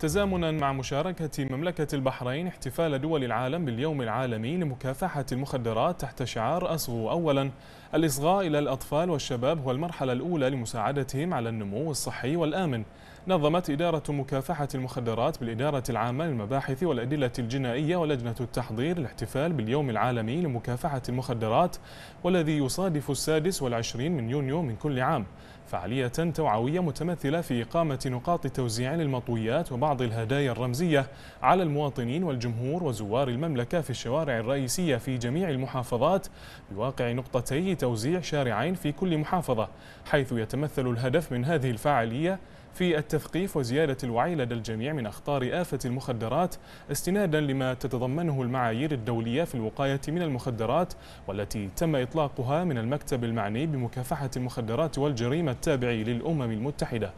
تزامنا مع مشاركة مملكة البحرين احتفال دول العالم باليوم العالمي لمكافحة المخدرات تحت شعار أصغوا أولا الإصغاء إلى الأطفال والشباب هو المرحلة الأولى لمساعدتهم على النمو الصحي والآمن نظمت إدارة مكافحة المخدرات بالإدارة العامة للمباحث والأدلة الجنائية ولجنة التحضير الاحتفال باليوم العالمي لمكافحة المخدرات والذي يصادف السادس والعشرين من يونيو من كل عام فعالية توعوية متمثلة في إقامة نقاط توزيع للمطويات وبعض الهدايا الرمزية على المواطنين والجمهور وزوار المملكة في الشوارع الرئيسية في جميع المحافظات بواقع نقطتي توزيع شارعين في كل محافظة حيث يتمثل الهدف من هذه الفعالية في التثقيف وزيادة الوعي لدى الجميع من أخطار آفة المخدرات استنادا لما تتضمنه المعايير الدولية في الوقاية من المخدرات والتي تم إطلاقها من المكتب المعني بمكافحة المخدرات والجريمة التابع للأمم المتحدة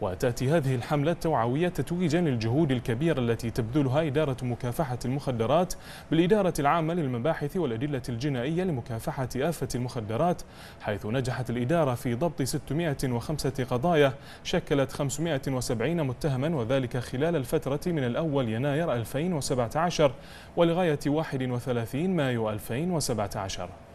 وتأتي هذه الحملة التوعوية تتويجا للجهود الكبيرة التي تبذلها إدارة مكافحة المخدرات بالإدارة العامة للمباحث والأدلة الجنائية لمكافحة آفة المخدرات حيث نجحت الإدارة في ضبط 605 قضايا شكلت 570 متهما وذلك خلال الفترة من الأول يناير 2017 ولغاية 31 مايو 2017